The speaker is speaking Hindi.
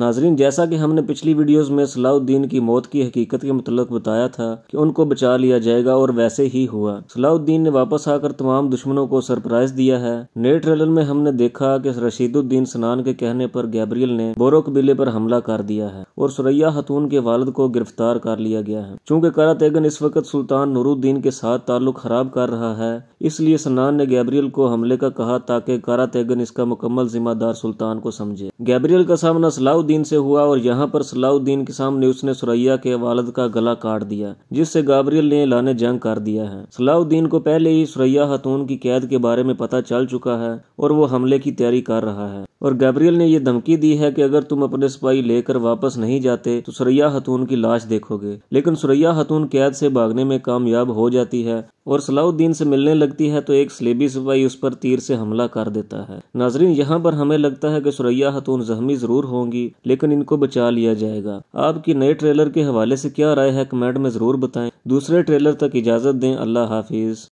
नाजरीन जैसा कि हमने पिछली वीडियोस में सलाउद्दीन की मौत की हकीकत के मुतल बताया था कि उनको बचा लिया जाएगा और वैसे ही हुआ सलाउद्दीन ने वापस आकर तमाम दुश्मनों को सरप्राइज दिया है नए ट्रेलर में हमने देखा कि रशीदुद्दीन स्नान के कहने पर गैब्रियल ने बोरो कबीले पर हमला कर दिया है और सुरैया हतून के वालद को गिरफ्तार कर लिया गया है चूंकि कारा तेगन इस वक्त सुल्तान नूरुद्दीन के साथ ताल्लुक खराब कर रहा है इसलिए सनान ने गैब्रियल को हमले का कहा ताकि कारा तेगन इसका मुकम्मल जिम्मेदार सुल्तान को समझे गैब्रियल का सामना सलाउ सलाउद्दीन से हुआ और यहाँ पर सलाउद्दीन के सामने उसने सुरैया के वालद का गला काट दिया जिससे गाबरियल ने लाने जंग कर दिया है सलाउद्दीन को पहले ही सुरैया खातून की कैद के बारे में पता चल चुका है और वो हमले की तैयारी कर रहा है और गैब्रियल ने यह धमकी दी है कि अगर तुम अपने सिपाही लेकर वापस नहीं जाते तो सुरैया खतून की लाश देखोगे लेकिन सुरैया खतून कैद से भागने में कामयाब हो जाती है और सलाउद्दीन से मिलने लगती है तो एक सलेबी सिपाही उस पर तीर से हमला कर देता है नाजरीन यहाँ पर हमें लगता है कि सुरैया खतून जख्मी जरूर होंगी लेकिन इनको बचा लिया जाएगा आपकी नए ट्रेलर के हवाले से क्या राय है कमेंट में जरूर बताएं दूसरे ट्रेलर तक इजाजत दें अल्लाह हाफिज